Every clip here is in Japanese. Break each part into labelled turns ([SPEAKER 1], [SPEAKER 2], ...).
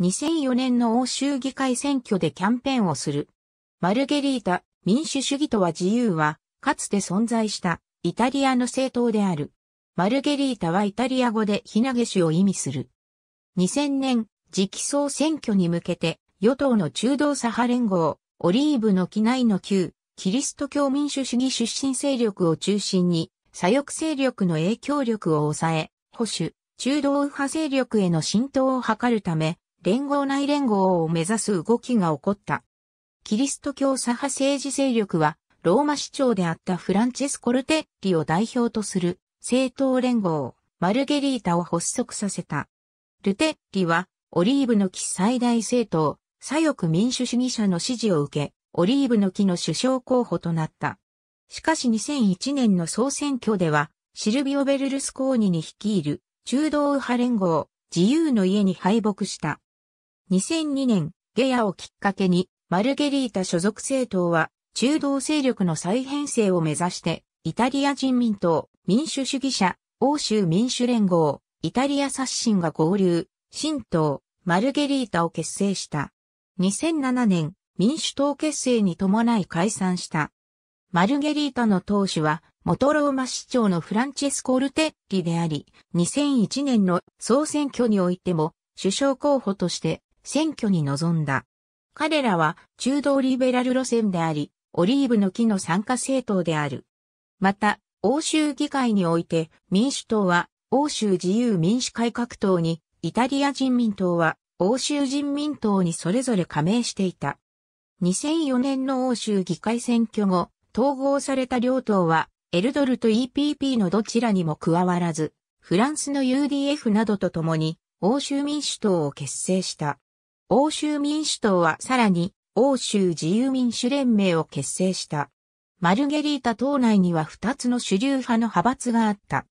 [SPEAKER 1] 2004年の欧州議会選挙でキャンペーンをする。マルゲリータ、民主主義とは自由は、かつて存在したイタリアの政党である。マルゲリータはイタリア語でひなげしを意味する。2000年、次期総選挙に向けて、与党の中道左派連合、オリーブの機内の旧、キリスト教民主主義出身勢力を中心に、左翼勢力の影響力を抑え、保守、中道右派勢力への浸透を図るため、連合内連合を目指す動きが起こった。キリスト教左派政治勢力は、ローマ市長であったフランチェス・コルテッリを代表とする政党連合、マルゲリータを発足させた。ルテッリは、オリーブの木最大政党、左翼民主主義者の支持を受け、オリーブの木の首相候補となった。しかし2001年の総選挙では、シルビオ・ベルルスコーニに率いる中道右派連合、自由の家に敗北した。2002年、ゲアをきっかけに、マルゲリータ所属政党は、中道勢力の再編成を目指して、イタリア人民党、民主主義者、欧州民主連合、イタリア刷新が合流、新党、マルゲリータを結成した。2007年、民主党結成に伴い解散した。マルゲリータの党首は、元ローマ市長のフランチェスコ・ルテッリであり、2001年の総選挙においても、首相候補として選挙に臨んだ。彼らは中道リベラル路線であり、オリーブの木の参加政党である。また、欧州議会において民主党は欧州自由民主改革党に、イタリア人民党は欧州人民党にそれぞれ加盟していた。2004年の欧州議会選挙後、統合された両党は、エルドルと EPP のどちらにも加わらず、フランスの UDF などと共に、欧州民主党を結成した。欧州民主党はさらに欧州自由民主連盟を結成した。マルゲリータ党内には2つの主流派の派閥があった。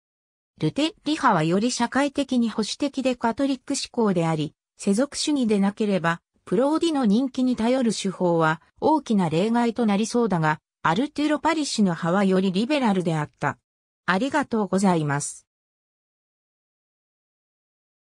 [SPEAKER 1] ルテッリ派はより社会的に保守的でカトリック志向であり、世俗主義でなければ、プローディの人気に頼る手法は大きな例外となりそうだが、アルトゥロ・パリ氏の派はよりリベラルであった。ありがとうございます。